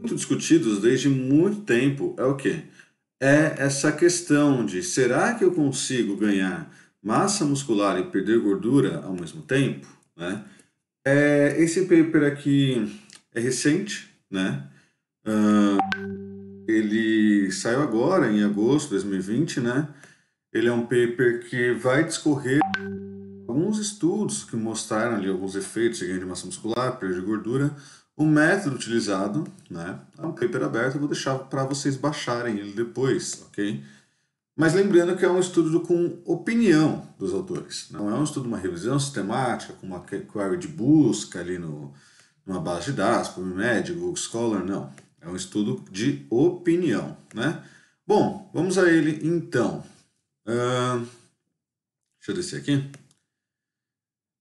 muito discutidos desde muito tempo é o quê? É essa questão de será que eu consigo ganhar massa muscular e perder gordura ao mesmo tempo? Né? É, esse paper aqui é recente, né? Uh, ele saiu agora, em agosto de 2020, né? Ele é um paper que vai discorrer alguns estudos que mostraram ali alguns efeitos de ganho de massa muscular, perda de gordura, o método utilizado né, é um paper aberto, eu vou deixar para vocês baixarem ele depois, ok? Mas lembrando que é um estudo com opinião dos autores, não é um estudo, uma revisão sistemática, com uma query de busca ali no, numa base de dados, PubMed, Google Scholar, não. É um estudo de opinião, né? Bom, vamos a ele então. Uh, deixa eu descer aqui. O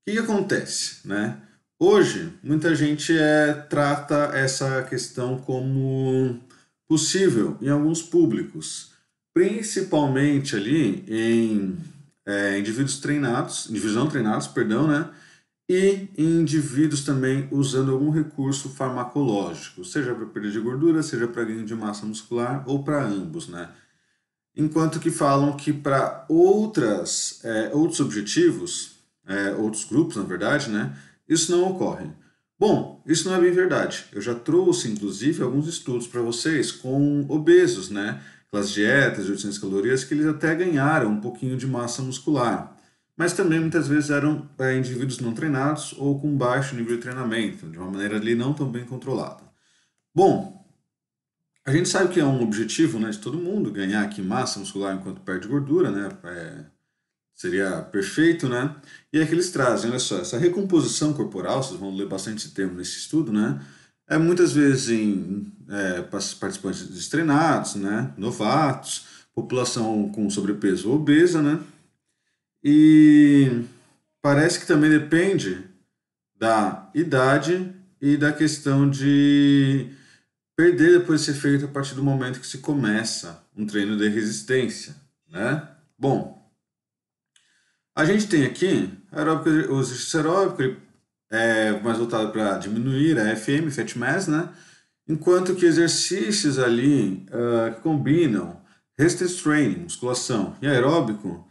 que, que acontece, né? Hoje, muita gente é, trata essa questão como possível em alguns públicos, principalmente ali em é, indivíduos treinados, indivíduos não treinados, perdão, né? E em indivíduos também usando algum recurso farmacológico, seja para perda de gordura, seja para ganho de massa muscular ou para ambos, né? Enquanto que falam que para outras é, outros objetivos, é, outros grupos, na verdade, né? isso não ocorre. Bom, isso não é bem verdade. Eu já trouxe, inclusive, alguns estudos para vocês com obesos, né? Aquelas dietas de 800 calorias que eles até ganharam um pouquinho de massa muscular. Mas também muitas vezes eram é, indivíduos não treinados ou com baixo nível de treinamento, de uma maneira ali não tão bem controlada. Bom, a gente sabe que é um objetivo né, de todo mundo ganhar aqui massa muscular enquanto perde gordura, né? É seria perfeito, né? E é que eles trazem, olha só, essa recomposição corporal, vocês vão ler bastante esse termo nesse estudo, né? É muitas vezes em é, participantes destrenados, né? Novatos, população com sobrepeso ou obesa, né? E parece que também depende da idade e da questão de perder depois esse ser feito a partir do momento que se começa um treino de resistência, né? Bom, a gente tem aqui aeróbico, os exercícios aeróbicos, é mais voltado para diminuir a né, FM, fat mass, né? Enquanto que exercícios ali uh, que combinam resistance training, musculação e aeróbico,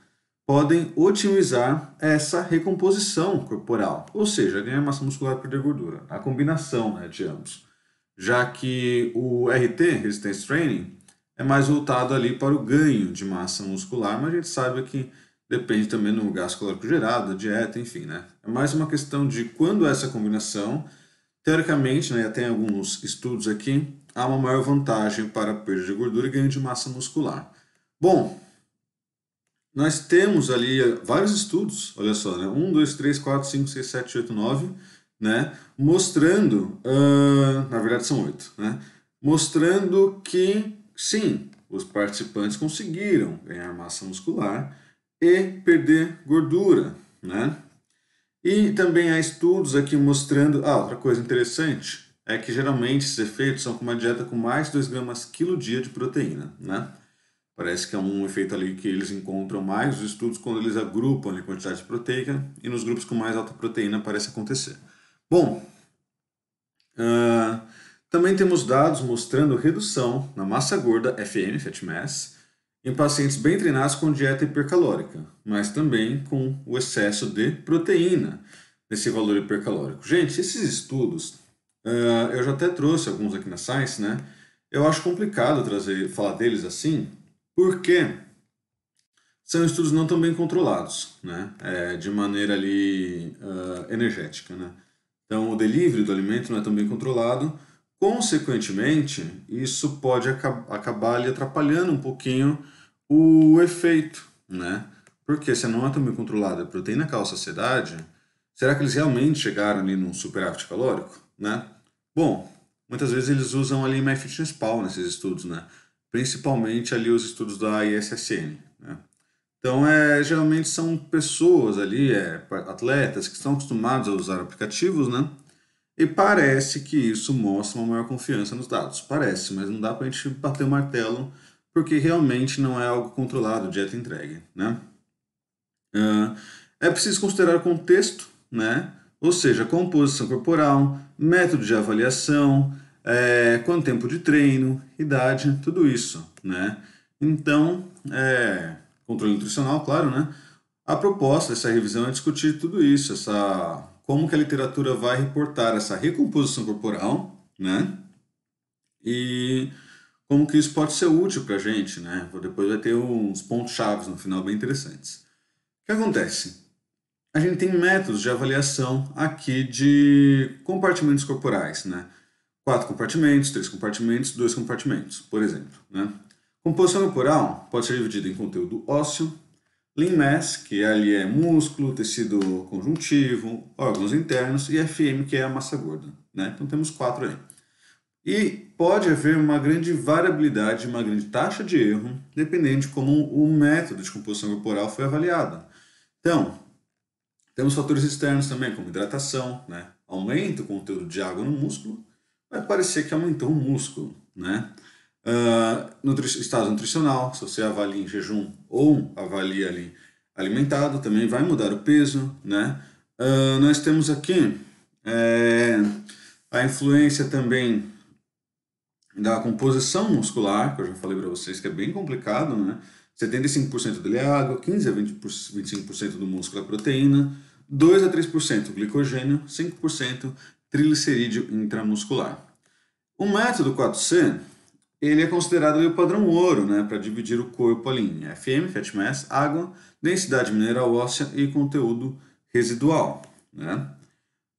podem otimizar essa recomposição corporal, ou seja, ganhar massa muscular e perder gordura, a combinação né, de ambos. Já que o RT, Resistance Training, é mais voltado ali para o ganho de massa muscular, mas a gente sabe que Depende também do gás calórico gerado, da dieta, enfim, né? É mais uma questão de quando essa combinação, teoricamente, né, tem alguns estudos aqui, há uma maior vantagem para perda de gordura e ganho de massa muscular. Bom, nós temos ali vários estudos, olha só, né? 1, 2, 3, 4, 5, 6, 7, 8, 9, né? Mostrando, uh, na verdade são 8, né? Mostrando que, sim, os participantes conseguiram ganhar massa muscular, e perder gordura, né? E também há estudos aqui mostrando. Ah, outra coisa interessante é que geralmente esses efeitos são com uma dieta com mais de 2 gramas quilo dia de proteína, né? Parece que é um efeito ali que eles encontram mais os estudos quando eles agrupam a quantidade de proteína e nos grupos com mais alta proteína parece acontecer. Bom, uh, também temos dados mostrando redução na massa gorda, FM, fat mass, em pacientes bem treinados com dieta hipercalórica, mas também com o excesso de proteína nesse valor hipercalórico. Gente, esses estudos, uh, eu já até trouxe alguns aqui na Science, né? Eu acho complicado trazer, falar deles assim, porque são estudos não tão bem controlados, né? É, de maneira ali uh, energética, né? Então, o delivery do alimento não é tão bem controlado, consequentemente, isso pode acab acabar ali atrapalhando um pouquinho o efeito, né? Porque se a não é anatomia controlada a proteína causa saciedade, será que eles realmente chegaram ali num superávit calórico, né? Bom, muitas vezes eles usam ali MyFitness Pal nesses estudos, né? Principalmente ali os estudos da ISSN, né? Então, é, geralmente são pessoas ali, é, atletas, que estão acostumados a usar aplicativos, né? E parece que isso mostra uma maior confiança nos dados. Parece, mas não dá para a gente bater o martelo porque realmente não é algo controlado, dieta entregue. Né? Ah, é preciso considerar o contexto, né? ou seja, composição corporal, método de avaliação, é, quanto tempo de treino, idade, tudo isso. Né? Então, é, controle nutricional, claro, né? A proposta dessa revisão é discutir tudo isso, essa como que a literatura vai reportar essa recomposição corporal, né? E como que isso pode ser útil para a gente, né? Depois vai ter uns pontos chaves no final bem interessantes. O que acontece? A gente tem métodos de avaliação aqui de compartimentos corporais, né? Quatro compartimentos, três compartimentos, dois compartimentos, por exemplo, né? Composição corporal pode ser dividida em conteúdo ósseo, lean mass, que ali é músculo, tecido conjuntivo, órgãos internos, e FM, que é a massa gorda, né? Então temos quatro aí. E pode haver uma grande variabilidade, uma grande taxa de erro, dependente de como o método de composição corporal foi avaliado. Então, temos fatores externos também, como hidratação, né? Aumenta o conteúdo de água no músculo, vai parecer que aumentou o músculo, né? Uh, nutri estado nutricional, se você avalia em jejum ou avalia ali alimentado, também vai mudar o peso, né? Uh, nós temos aqui é, a influência também da composição muscular, que eu já falei para vocês que é bem complicado, né? 75% dele é água, 15 a 20%, 25% do músculo é proteína, 2 a 3% glicogênio, 5% triglicerídeo intramuscular. O método 4C, ele é considerado o padrão ouro, né, para dividir o corpo ali em FM, fat mass, água, densidade mineral óssea e conteúdo residual, né?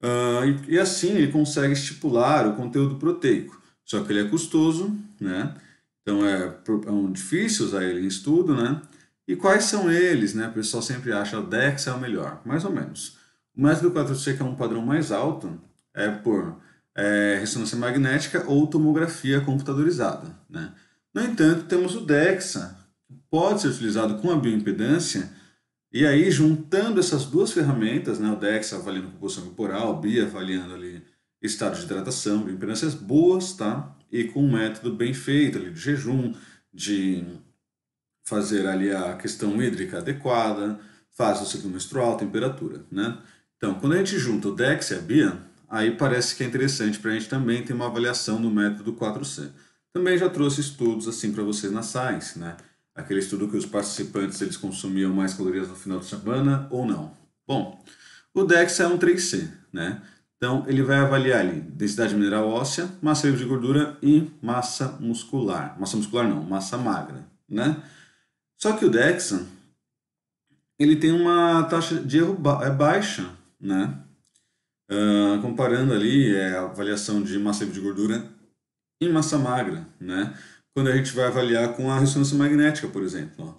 Uh, e, e assim ele consegue estipular o conteúdo proteico, só que ele é custoso, né? Então é, é um difícil usar ele em estudo, né? E quais são eles, né? O pessoal sempre acha o DEX é o melhor, mais ou menos. O método 4C, que é um padrão mais alto, é por é, ressonância magnética ou tomografia computadorizada, né? No entanto, temos o DEXA, que pode ser utilizado com a bioimpedância, e aí juntando essas duas ferramentas, né, o DEXA avaliando a composição corporal, o BIA avaliando ali estado de hidratação, temperanças boas, tá? E com um método bem feito ali de jejum, de fazer ali a questão hídrica adequada, faz o ciclo menstrual, temperatura, né? Então, quando a gente junta o DEX e a BIA, aí parece que é interessante para a gente também ter uma avaliação do método 4C. Também já trouxe estudos assim para vocês na Science, né? Aquele estudo que os participantes eles consumiam mais calorias no final de semana ou não. Bom, o DEX é um 3C, né? Então, ele vai avaliar ali densidade mineral óssea, massa livre de gordura e massa muscular. Massa muscular não, massa magra, né? Só que o DEXA ele tem uma taxa de erro ba é baixa, né? Uh, comparando ali é, a avaliação de massa livre de gordura e massa magra, né? Quando a gente vai avaliar com a ressonância magnética, por exemplo. Ó.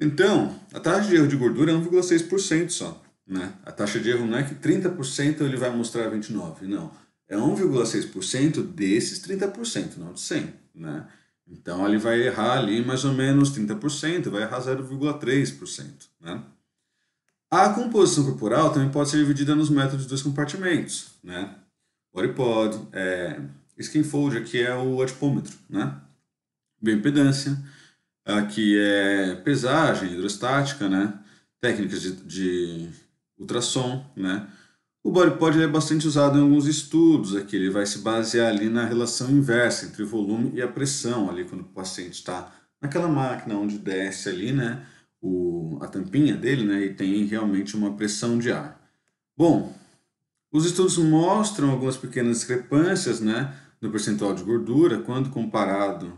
Então, a taxa de erro de gordura é 1,6% só. Né? A taxa de erro não é que 30% ele vai mostrar 29%, não. É 1,6% desses 30%, não de 100%. Né? Então ele vai errar ali mais ou menos 30%, vai errar 0,3%. Né? A composição corporal também pode ser dividida nos métodos dos compartimentos. Né? Bodypod, é, skinfold aqui é o adipômetro, né? bioimpedância, aqui é pesagem, hidrostática, né? técnicas de, de ultrassom, né? O body pod é bastante usado em alguns estudos, aqui ele vai se basear ali na relação inversa entre o volume e a pressão, ali quando o paciente está naquela máquina onde desce ali, né, o, a tampinha dele, né, e tem realmente uma pressão de ar. Bom, os estudos mostram algumas pequenas discrepâncias, né, no percentual de gordura quando comparado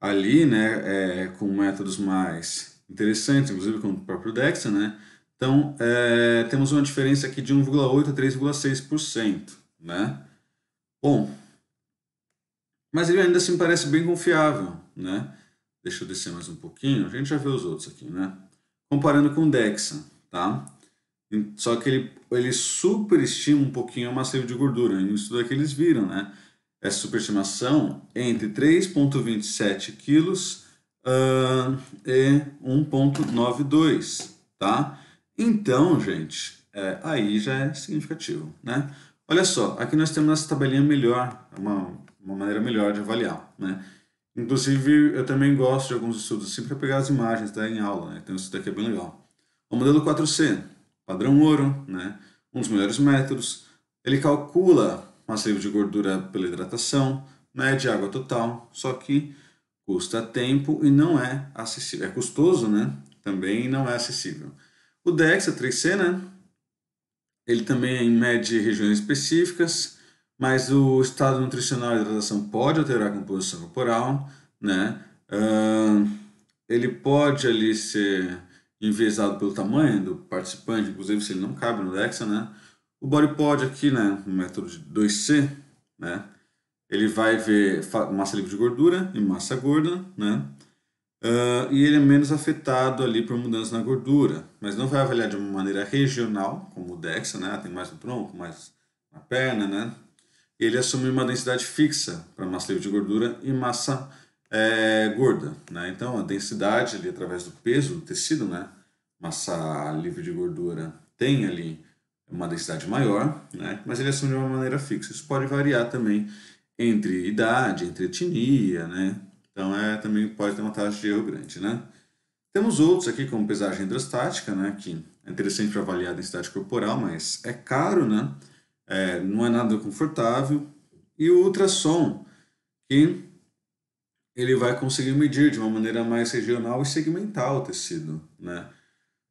ali, né, é, com métodos mais interessantes, inclusive com o próprio DEXA, né, então, é, temos uma diferença aqui de 1,8% a 3,6%. Né? Bom, mas ele ainda assim parece bem confiável. Né? Deixa eu descer mais um pouquinho, a gente já vê os outros aqui. Né? Comparando com o Dexa, tá? só que ele, ele superestima um pouquinho a massiva de gordura. E isso daqui eles viram, né? Essa superestimação entre 3,27 quilos uh, e 1,92, tá? Então, gente, é, aí já é significativo, né? Olha só, aqui nós temos essa tabelinha melhor, uma, uma maneira melhor de avaliar, né? Inclusive, eu também gosto de alguns estudos assim para pegar as imagens tá, em aula, né? Então, isso daqui é bem legal. O modelo 4C, padrão ouro, né? Um dos melhores métodos. Ele calcula massa livre de gordura pela hidratação, média né? água total, só que custa tempo e não é acessível. É custoso, né? Também não é acessível. O Dexa3C, né? Ele também é mede regiões específicas, mas o estado nutricional e hidratação pode alterar a composição corporal, né? Uh, ele pode ali ser enviesado pelo tamanho do participante, inclusive se ele não cabe no Dexa, né? O Body pode aqui, né, no método 2C, né? Ele vai ver massa livre de gordura e massa gorda, né? Uh, e ele é menos afetado ali por mudanças na gordura, mas não vai avaliar de uma maneira regional, como o DEXA, né? tem mais no tronco, mais na perna, né? ele assume uma densidade fixa para massa livre de gordura e massa é, gorda. Né? Então, a densidade ali através do peso do tecido, né? massa livre de gordura tem ali uma densidade maior, né? mas ele assume de uma maneira fixa. Isso pode variar também entre idade, entre etnia, né? Então, é, também pode ter uma taxa de erro grande, né? Temos outros aqui, como pesagem hidrostática, né, que é interessante para avaliar a densidade corporal, mas é caro, né? É, não é nada confortável. E o ultrassom, que ele vai conseguir medir de uma maneira mais regional e segmentar o tecido, né?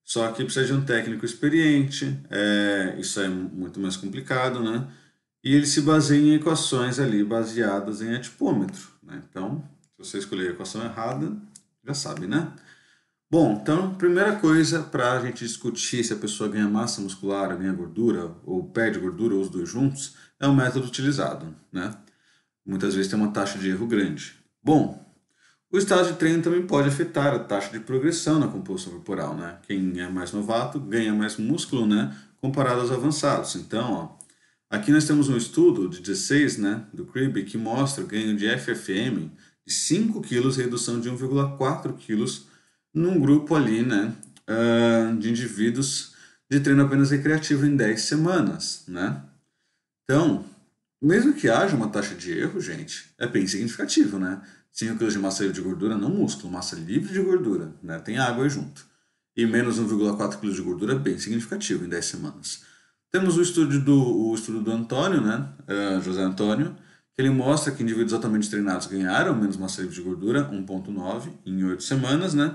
Só que precisa de um técnico experiente, é, isso é muito mais complicado, né? E ele se baseia em equações ali baseadas em atipômetro, né? Então, se você escolher a equação errada, já sabe, né? Bom, então, primeira coisa para a gente discutir se a pessoa ganha massa muscular, ganha gordura, ou perde gordura, ou os dois juntos, é o método utilizado, né? Muitas vezes tem uma taxa de erro grande. Bom, o estado de treino também pode afetar a taxa de progressão na composição corporal, né? Quem é mais novato ganha mais músculo, né? Comparado aos avançados. Então, ó, aqui nós temos um estudo de 16, né? Do CRIB, que mostra o ganho de FFM de 5 quilos, redução de 1,4 quilos num grupo ali, né, ah, de indivíduos de treino apenas recreativo em 10 semanas, né? Então, mesmo que haja uma taxa de erro, gente, é bem significativo, né? 5 quilos de massa livre de gordura, não músculo, massa livre de gordura, né? Tem água aí junto. E menos 1,4 quilos de gordura é bem significativo em 10 semanas. Temos o estudo do, o estudo do Antônio, né? Uh, José Antônio, ele mostra que indivíduos altamente treinados ganharam menos massa livre de gordura, 1,9 em 8 semanas, né?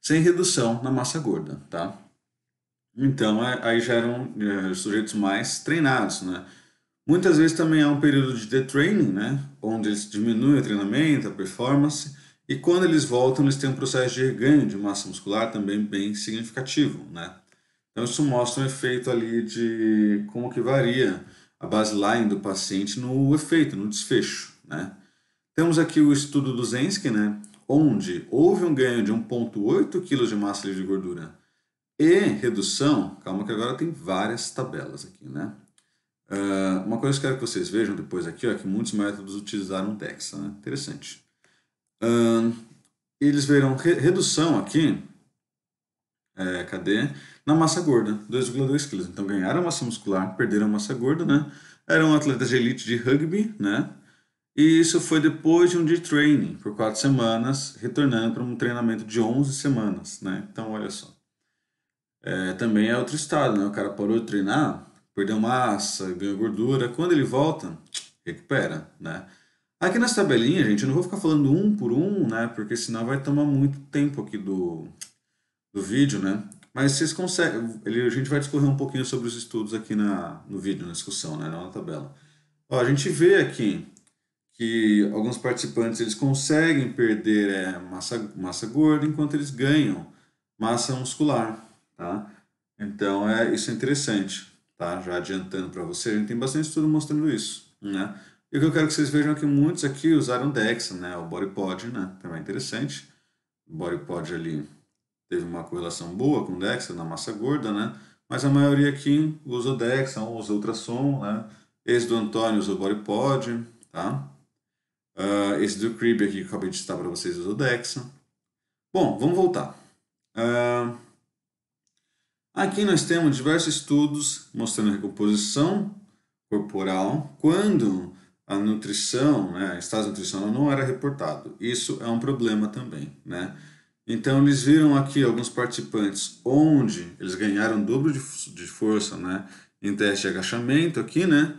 Sem redução na massa gorda, tá? Então, é, aí já eram é, sujeitos mais treinados, né? Muitas vezes também há um período de detraining, né? Onde eles diminuem o treinamento, a performance, e quando eles voltam, eles têm um processo de reganho de massa muscular também bem significativo, né? Então, isso mostra um efeito ali de como que varia a baseline do paciente no efeito, no desfecho. Né? Temos aqui o estudo do Zensky, né? onde houve um ganho de 1,8 kg de massa livre de gordura e redução. Calma, que agora tem várias tabelas aqui. Né? Uh, uma coisa que eu quero que vocês vejam depois aqui ó, é que muitos métodos utilizaram DEXA. Né? Interessante. Uh, eles verão re redução aqui. É, cadê? na massa gorda, 2,2 quilos. Então ganharam massa muscular, perderam massa gorda, né? Eram atletas de elite de rugby, né? E isso foi depois de um de training por quatro semanas, retornando para um treinamento de 11 semanas, né? Então olha só. É, também é outro estado, né? O cara parou de treinar, perdeu massa, ganhou gordura. Quando ele volta, recupera, né? Aqui nessa tabelinha, gente, eu não vou ficar falando um por um, né? Porque senão vai tomar muito tempo aqui do, do vídeo, né? Mas vocês conseguem. a gente vai discorrer um pouquinho sobre os estudos aqui na, no vídeo, na discussão, né, na tabela. Ó, a gente vê aqui que alguns participantes eles conseguem perder é, massa, massa gorda enquanto eles ganham massa muscular. Tá? Então é, isso é interessante. Tá? Já adiantando para você, a gente tem bastante estudo mostrando isso. Né? E o que eu quero que vocês vejam é que muitos aqui usaram DEXA, né? o Bodypod, né? também é interessante. Bodypod ali teve uma correlação boa com DEXA na massa gorda, né? Mas a maioria aqui usa DEXA, um usa ultrassom, né? Esse do Antônio usa o BodyPod, tá? Uh, esse do Crib aqui que eu acabei de citar para vocês usa o DEXA. Bom, vamos voltar. Uh, aqui nós temos diversos estudos mostrando recomposição corporal quando a nutrição, né, estado de nutricional não era reportado. Isso é um problema também, né? Então eles viram aqui alguns participantes onde eles ganharam dobro de, de força, né? Em teste de agachamento aqui, né?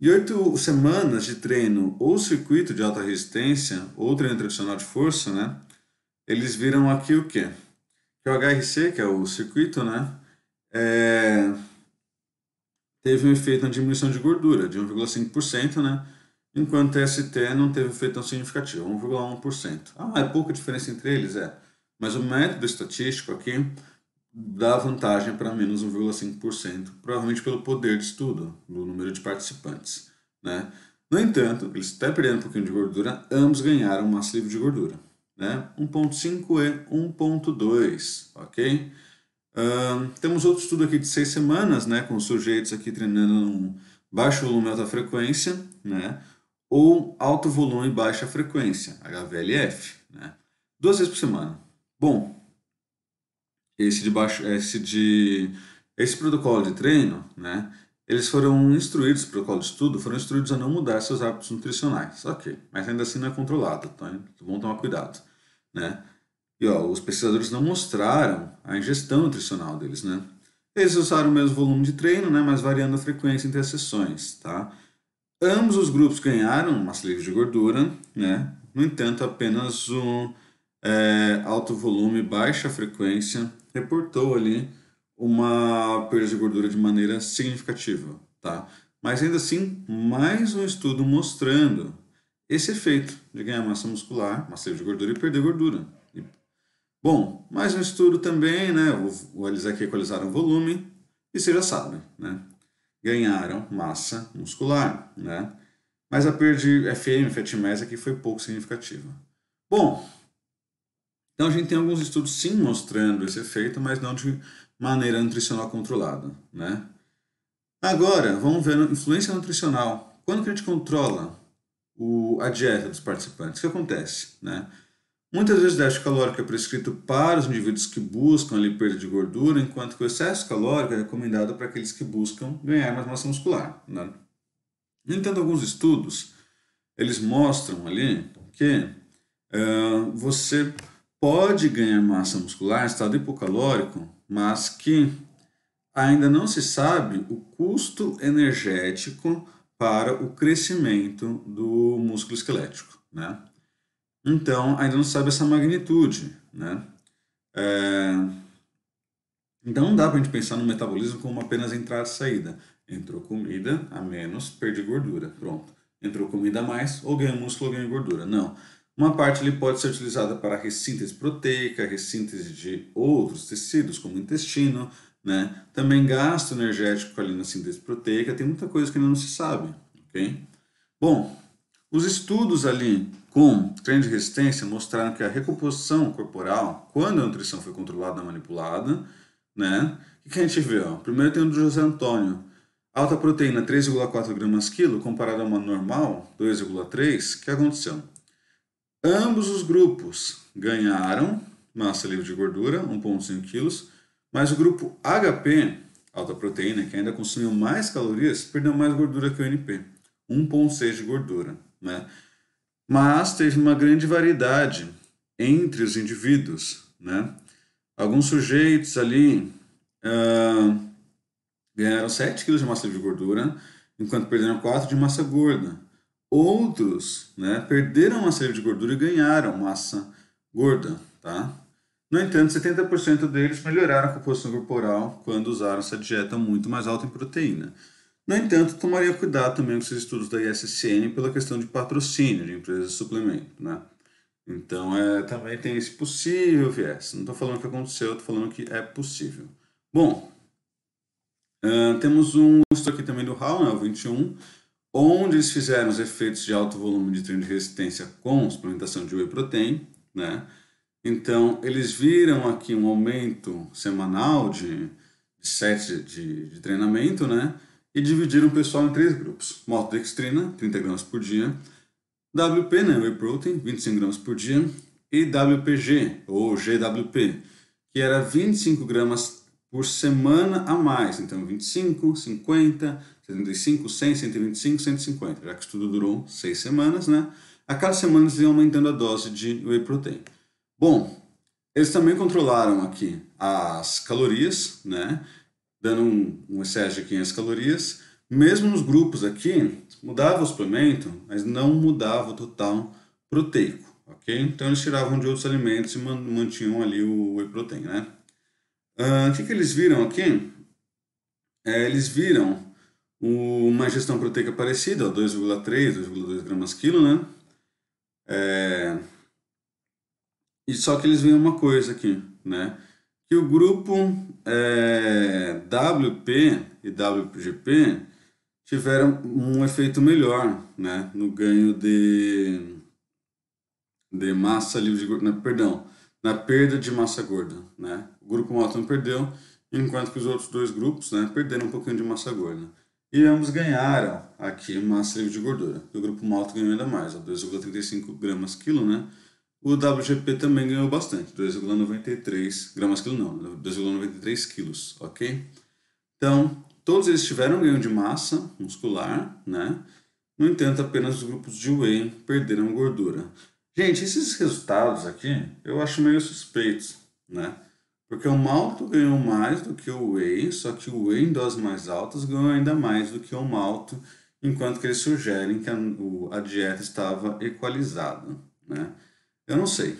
E oito semanas de treino ou circuito de alta resistência ou treino tradicional de força, né? Eles viram aqui o quê? Que o HRC, que é o circuito, né? É... Teve um efeito na diminuição de gordura de 1,5%, né? Enquanto o TST não teve um efeito tão significativo, 1,1%. Ah, é pouca diferença entre eles, é. Mas o método estatístico aqui dá vantagem para menos 1,5%, provavelmente pelo poder de estudo, do número de participantes. Né? No entanto, eles até perdendo um pouquinho de gordura, ambos ganharam massa livre de gordura. Né? 1.5 e 1.2, ok? Uh, temos outro estudo aqui de seis semanas, né, com sujeitos aqui treinando num baixo volume e alta frequência, né, ou alto volume e baixa frequência, HVLF, né, duas vezes por semana, Bom, esse de baixo, esse de esse protocolo de treino, né? Eles foram instruídos, o protocolo de estudo, foram instruídos a não mudar seus hábitos nutricionais. Ok, mas ainda assim não é controlado, então é bom tomar cuidado, né? E ó, os pesquisadores não mostraram a ingestão nutricional deles, né? Eles usaram o mesmo volume de treino, né? Mas variando a frequência entre as sessões, tá? Ambos os grupos ganharam massa livre de gordura, né? No entanto, apenas um é, alto volume, baixa frequência, reportou ali uma perda de gordura de maneira significativa, tá? Mas ainda assim, mais um estudo mostrando esse efeito de ganhar massa muscular, massa de gordura e perder gordura. bom, mais um estudo também, né? Eles aqui equalizaram o volume e você já sabe, né? Ganharam massa muscular, né? Mas a perda de FM, fat mass aqui foi pouco significativa. Bom, então a gente tem alguns estudos sim mostrando esse efeito, mas não de maneira nutricional controlada, né? Agora, vamos ver a influência nutricional. Quando que a gente controla o, a dieta dos participantes? O que acontece, né? Muitas vezes o déficit calórico é prescrito para os indivíduos que buscam ali perda de gordura, enquanto que o excesso calórico é recomendado para aqueles que buscam ganhar mais massa muscular, né? No entanto, alguns estudos, eles mostram ali que uh, você pode ganhar massa muscular estado hipocalórico, mas que ainda não se sabe o custo energético para o crescimento do músculo esquelético, né? Então, ainda não sabe essa magnitude, né? É... Então, não dá para a gente pensar no metabolismo como apenas entrada e saída. Entrou comida a menos, perdi gordura, pronto. Entrou comida a mais, ou ganha músculo ou ganha gordura. Não. Uma parte ele pode ser utilizada para ressíntese proteica, ressíntese de outros tecidos, como o intestino, né? Também gasto energético ali na síntese proteica, tem muita coisa que ainda não se sabe, ok? Bom, os estudos ali com treino de resistência mostraram que a recomposição corporal, quando a nutrição foi controlada e manipulada, né? O que a gente vê? Ó? Primeiro tem o do José Antônio. Alta proteína 3,4 gramas quilo comparado a uma normal 2,3, o que aconteceu? Ambos os grupos ganharam massa livre de gordura, 1,5 kg, mas o grupo HP, alta proteína, que ainda consumiu mais calorias, perdeu mais gordura que o NP, 1,6 de gordura. Né? Mas teve uma grande variedade entre os indivíduos. Né? Alguns sujeitos ali uh, ganharam 7 kg de massa livre de gordura, enquanto perderam 4 de massa gorda. Outros né, perderam massa série de gordura e ganharam massa gorda. Tá? No entanto, 70% deles melhoraram a composição corporal quando usaram essa dieta muito mais alta em proteína. No entanto, tomaria cuidado também com esses estudos da ISSN pela questão de patrocínio de empresas de suplemento. Né? Então, é, também tem esse possível viés. Não estou falando que aconteceu, estou falando que é possível. Bom, uh, temos um estudo aqui também do HAL, né, o 21, onde eles fizeram os efeitos de alto volume de treino de resistência com suplementação de whey protein, né? Então, eles viram aqui um aumento semanal de, sete de, de treinamento, né? E dividiram o pessoal em três grupos. Maltodextrina, 30 gramas por dia. WP, né? Whey Protein, 25 gramas por dia. E WPG, ou GWP, que era 25 gramas por semana a mais. Então, 25, 50, 75, 100, 125, 150, já que o estudo durou seis semanas, né? A cada semana eles iam aumentando a dose de whey protein. Bom, eles também controlaram aqui as calorias, né? Dando um, um excesso de 500 calorias. Mesmo nos grupos aqui, mudava o suplemento, mas não mudava o total proteico, ok? Então eles tiravam de outros alimentos e mantinham ali o whey protein, né? Ah, o que, que eles viram aqui? É, eles viram uma ingestão proteica parecida, 2,3, 2,2 gramas quilo, né? É... E só que eles veem uma coisa aqui, né? Que o grupo é, WP e WGP tiveram um efeito melhor, né? No ganho de, de massa livre de gordura, perdão, na perda de massa gorda, né? O grupo não perdeu, enquanto que os outros dois grupos, né? Perderam um pouquinho de massa gorda. E ambos ganharam aqui massa livre de gordura. E o grupo malto ganhou ainda mais, 2,35 gramas quilo, né? O WGP também ganhou bastante, 2,93 gramas quilo não, 2,93 quilos, ok? Então, todos eles tiveram ganho de massa muscular, né? No entanto, apenas os grupos de whey perderam gordura. Gente, esses resultados aqui eu acho meio suspeitos, né? Porque o malto ganhou mais do que o whey, só que o whey em doses mais altas ganhou ainda mais do que o malto, enquanto que eles sugerem que a, o, a dieta estava equalizada. Né? Eu não sei,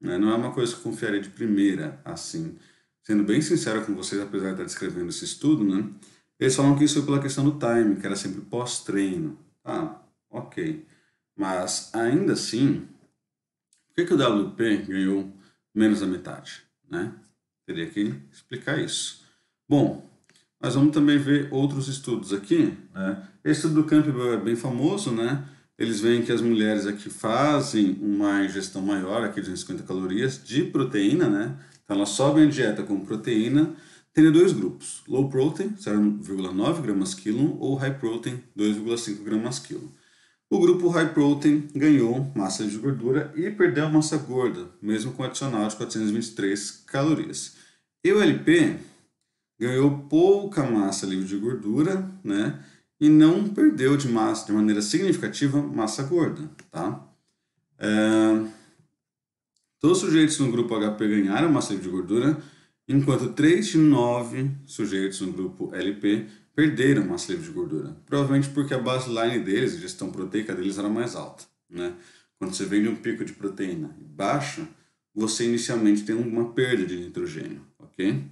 né? não é uma coisa que eu confiaria de primeira assim. Sendo bem sincero com vocês, apesar de estar descrevendo esse estudo, né? eles falam que isso foi pela questão do time, que era sempre pós-treino. Ah, ok. Mas ainda assim, por que, que o WP ganhou menos da metade? Né? Teria que explicar isso. Bom, mas vamos também ver outros estudos aqui. Né? Esse estudo do Campbell é bem famoso, né? Eles veem que as mulheres aqui fazem uma ingestão maior, aqui de 250 calorias, de proteína, né? Então elas sobem a dieta com proteína, tendo dois grupos, low protein, 0,9 gramas quilo, ou high protein, 2,5 gramas quilo. O grupo high protein ganhou massa de gordura e perdeu massa gorda, mesmo com adicional de 423 calorias. E o LP ganhou pouca massa livre de gordura, né? E não perdeu de massa de maneira significativa massa gorda, tá? É... Todos os sujeitos no grupo HP ganharam massa livre de gordura, enquanto 3 de 9 sujeitos no grupo LP perderam massa livre de gordura. Provavelmente porque a baseline deles, a gestão proteica deles, era mais alta. Né? Quando você vende um pico de proteína baixo, você inicialmente tem uma perda de nitrogênio ok?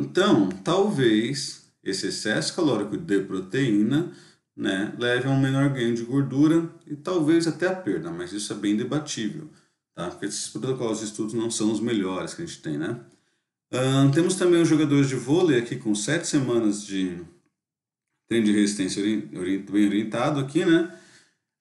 então, talvez esse excesso calórico de proteína né, leve a um menor ganho de gordura e talvez até a perda, mas isso é bem debatível, tá? Porque esses protocolos de estudos não são os melhores que a gente tem, né? temos também os jogadores de vôlei aqui com 7 semanas de treino de resistência bem orientado aqui, né?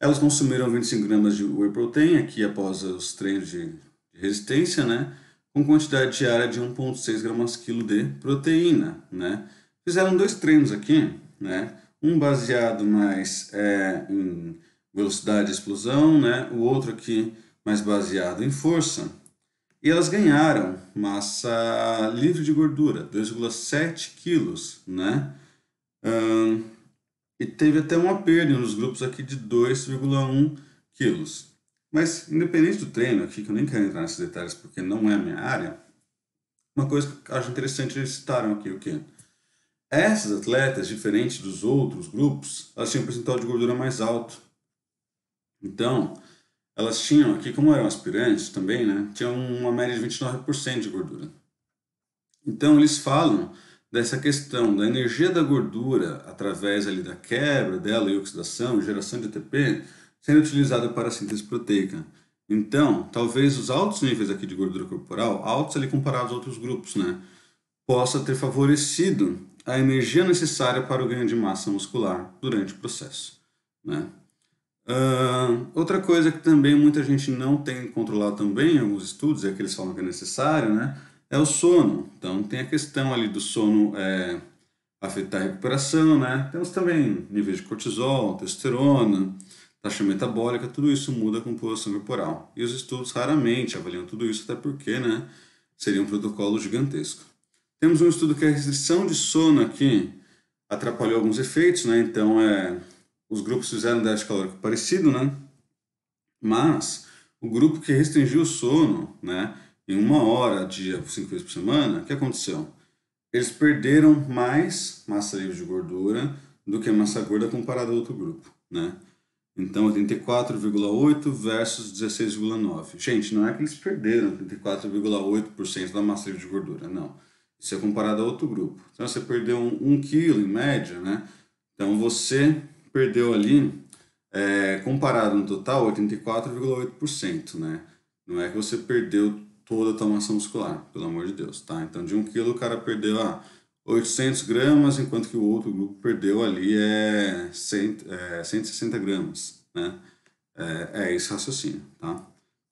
Elas consumiram 25 gramas de whey protein aqui após os treinos de, de resistência, né? com quantidade diária de 1,6 gramas quilo de proteína, né? Fizeram dois treinos aqui, né? Um baseado mais é, em velocidade de explosão, né? O outro aqui mais baseado em força. E elas ganharam massa livre de gordura, 2,7 quilos, né? e teve até uma perda nos grupos aqui de 2,1 quilos. Mas, independente do treino aqui, que eu nem quero entrar nesses detalhes porque não é a minha área, uma coisa que eu acho interessante eles citaram aqui, o quê? Essas atletas, diferente dos outros grupos, elas tinham um percentual de gordura mais alto. Então, elas tinham aqui, como eram aspirantes também, né? Tinham uma média de 29% de gordura. Então, eles falam dessa questão da energia da gordura através ali da quebra dela e oxidação, geração de ATP, sendo utilizado para a síntese proteica. Então, talvez os altos níveis aqui de gordura corporal, altos ali comparados a outros grupos, né, possa ter favorecido a energia necessária para o ganho de massa muscular durante o processo. Né? Uh, outra coisa que também muita gente não tem controlado também em alguns estudos, é que eles falam que é necessário, né, é o sono. Então, tem a questão ali do sono é, afetar a recuperação, né? Temos também níveis de cortisol, testosterona, taxa metabólica, tudo isso muda a composição corporal. E os estudos raramente avaliam tudo isso, até porque né, seria um protocolo gigantesco. Temos um estudo que a restrição de sono aqui atrapalhou alguns efeitos, né? então é, os grupos fizeram déficit calórico parecido, né? mas o grupo que restringiu o sono né, em uma hora, dia, cinco vezes por semana, o que aconteceu? Eles perderam mais massa livre de gordura do que massa gorda comparado a outro grupo. Né? Então, 84,8 versus 16,9. Gente, não é que eles perderam 84,8% da massa livre de gordura, não. Isso é comparado a outro grupo. Então, você perdeu 1 um, um quilo em média, né? Então, você perdeu ali, é, comparado no total, 84,8%, né? Não é que você perdeu toda a tua massa muscular, pelo amor de Deus, tá? Então, de 1 um quilo, o cara perdeu, ah, 800 gramas, enquanto que o outro grupo perdeu ali é, 100, é 160 gramas, né? É, é esse raciocínio, tá?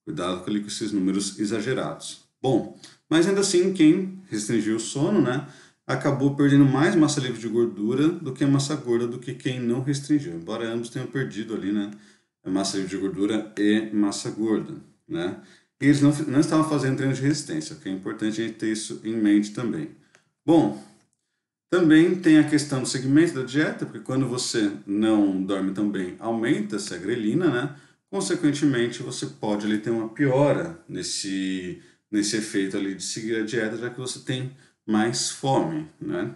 Cuidado com, ali, com esses números exagerados. Bom, mas ainda assim, quem restringiu o sono, né? Acabou perdendo mais massa livre de gordura do que massa gorda do que quem não restringiu. Embora ambos tenham perdido ali, né? Massa livre de gordura e massa gorda, né? E eles não, não estavam fazendo treino de resistência, que é importante a gente ter isso em mente também. Bom, também tem a questão do segmento da dieta, porque quando você não dorme tão bem, aumenta-se a grelina, né? Consequentemente, você pode ali, ter uma piora nesse, nesse efeito ali de seguir a dieta, já que você tem mais fome, né?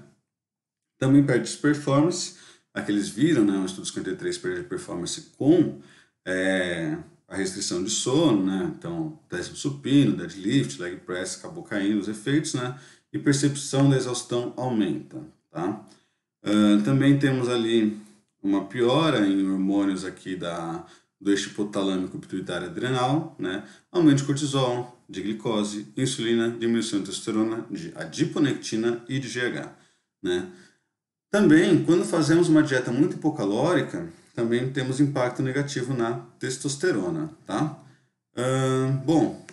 Também perde performance, aqueles viram, né? Um estudo 53 perde performance com é, a restrição de sono, né? Então, décimo supino, deadlift, leg press, acabou caindo os efeitos, né? e percepção da exaustão aumenta. Tá? Uh, também temos ali uma piora em hormônios aqui da, do eixo hipotalâmico pituitário adrenal, né? aumento de cortisol, de glicose, insulina, diminuição de testosterona, de adiponectina e de GH. Né? Também, quando fazemos uma dieta muito hipocalórica, também temos impacto negativo na testosterona. Tá? Uh, bom,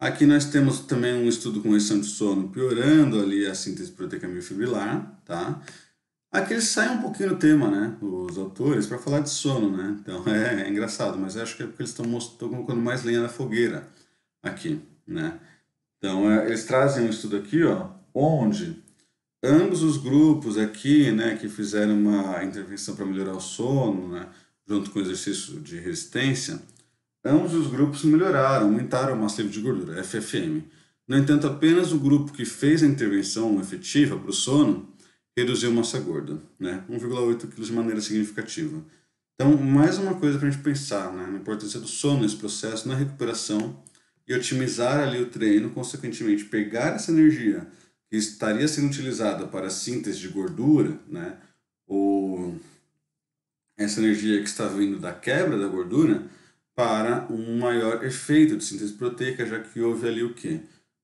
Aqui nós temos também um estudo com restrição de sono piorando ali a síntese proteica miofibrilar, tá? Aqui eles saem um pouquinho do tema, né? Os autores, para falar de sono, né? Então é, é engraçado, mas acho que é porque eles estão colocando mais lenha na fogueira aqui, né? Então é, eles trazem um estudo aqui, ó, onde ambos os grupos aqui, né, que fizeram uma intervenção para melhorar o sono, né, junto com exercício de resistência, Ambos os grupos melhoraram, aumentaram a massa livre de gordura, FFM. No entanto, apenas o grupo que fez a intervenção efetiva para o sono reduziu massa gorda, né? 1,8 kg de maneira significativa. Então, mais uma coisa para a gente pensar, né? Na importância do sono nesse processo, na recuperação e otimizar ali o treino, consequentemente pegar essa energia que estaria sendo utilizada para síntese de gordura, né? Ou essa energia que está vindo da quebra da gordura, para um maior efeito de síntese proteica, já que houve ali o quê?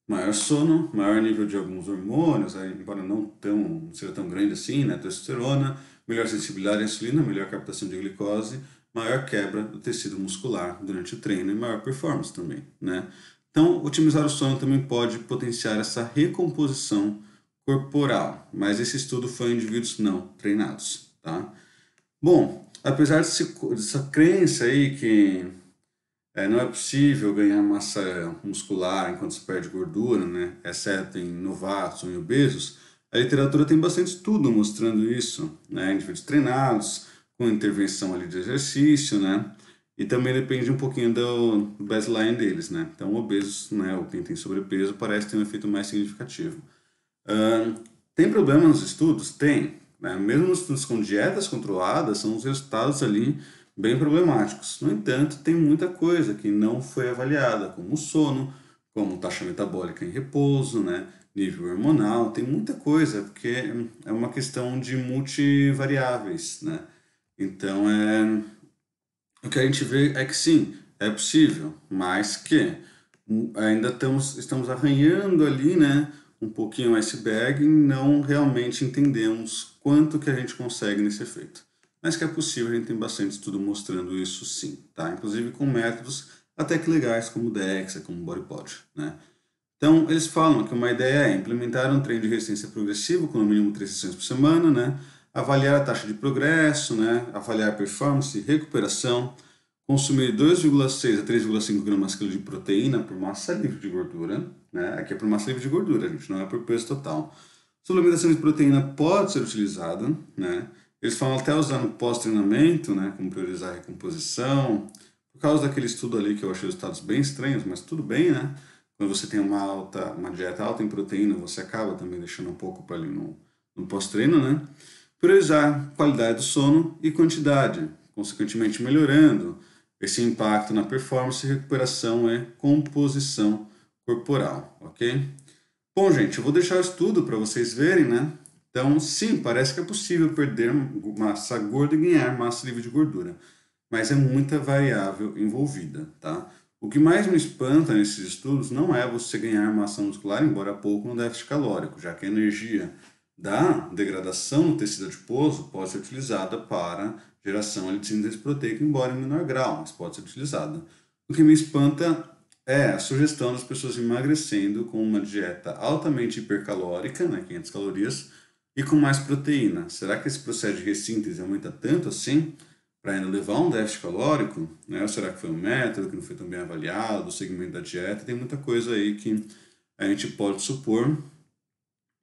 Maior sono, maior nível de alguns hormônios, embora não, tão, não seja tão grande assim, né? testosterona, melhor sensibilidade à insulina, melhor captação de glicose, maior quebra do tecido muscular durante o treino e maior performance também. Né? Então, otimizar o sono também pode potenciar essa recomposição corporal, mas esse estudo foi em indivíduos não treinados. Tá? Bom, apesar desse, dessa crença aí que é, não é possível ganhar massa muscular enquanto se perde gordura, né? exceto em novatos ou em obesos. A literatura tem bastante estudo mostrando isso, né? indivíduos treinados, com intervenção ali de exercício, né? e também depende um pouquinho do baseline deles. Né? Então, obesos, né? ou quem tem sobrepeso, parece ter um efeito mais significativo. Uh, tem problema nos estudos? Tem. Né? Mesmo nos estudos com dietas controladas, são os resultados ali bem problemáticos. No entanto, tem muita coisa que não foi avaliada, como sono, como taxa metabólica em repouso, né? nível hormonal, tem muita coisa, porque é uma questão de multivariáveis. Né? Então, é... o que a gente vê é que sim, é possível, mas que ainda estamos, estamos arranhando ali, né? um pouquinho o iceberg e não realmente entendemos quanto que a gente consegue nesse efeito mas que é possível, a gente tem bastante estudo mostrando isso sim, tá? Inclusive com métodos até que legais como o DEXA, como o BodyPod, né? Então, eles falam que uma ideia é implementar um treino de resistência progressivo com no mínimo três sessões por semana, né? avaliar a taxa de progresso, né? avaliar a performance, recuperação, consumir 2,6 a 3,5 gramas quilo de proteína por massa livre de gordura. Né? Aqui é por massa livre de gordura, gente, não é por peso total. Suplementação de proteína pode ser utilizada, né? Eles falam até usar no pós-treinamento, né, como priorizar a recomposição, por causa daquele estudo ali que eu achei os resultados bem estranhos, mas tudo bem, né? Quando você tem uma alta, uma dieta alta em proteína, você acaba também deixando um pouco para ali no, no pós-treino, né? Priorizar qualidade do sono e quantidade, consequentemente melhorando esse impacto na performance, recuperação e é composição corporal, ok? Bom, gente, eu vou deixar o estudo para vocês verem, né? Então, sim, parece que é possível perder massa gorda e ganhar massa livre de gordura, mas é muita variável envolvida, tá? O que mais me espanta nesses estudos não é você ganhar massa muscular, embora pouco no déficit calórico, já que a energia da degradação do tecido adiposo pode ser utilizada para geração de síntese proteica, embora em menor grau, mas pode ser utilizada. O que me espanta é a sugestão das pessoas emagrecendo com uma dieta altamente hipercalórica, né, 500 calorias, e com mais proteína. Será que esse processo de ressíntese aumenta tanto assim para ainda levar um déficit calórico? Né? Ou será que foi um método que não foi tão bem avaliado, o segmento da dieta? Tem muita coisa aí que a gente pode supor,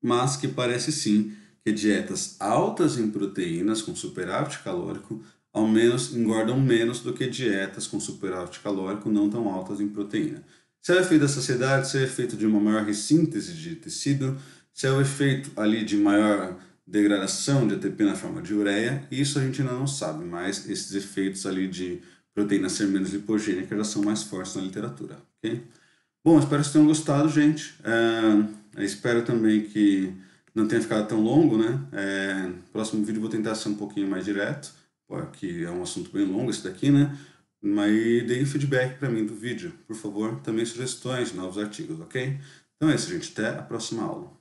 mas que parece sim que dietas altas em proteínas com superávit calórico ao menos engordam menos do que dietas com superávit calórico não tão altas em proteína. Se é efeito da saciedade, se é efeito de uma maior ressíntese de tecido, se é o efeito ali de maior degradação de ATP na forma de ureia, isso a gente ainda não sabe, mas esses efeitos ali de proteína ser menos lipogênica já são mais fortes na literatura, ok? Bom, espero que vocês tenham gostado, gente. É, espero também que não tenha ficado tão longo, né? É, próximo vídeo vou tentar ser um pouquinho mais direto, porque é um assunto bem longo esse daqui, né? Mas deem feedback para mim do vídeo, por favor. Também sugestões, novos artigos, ok? Então é isso, gente. Até a próxima aula.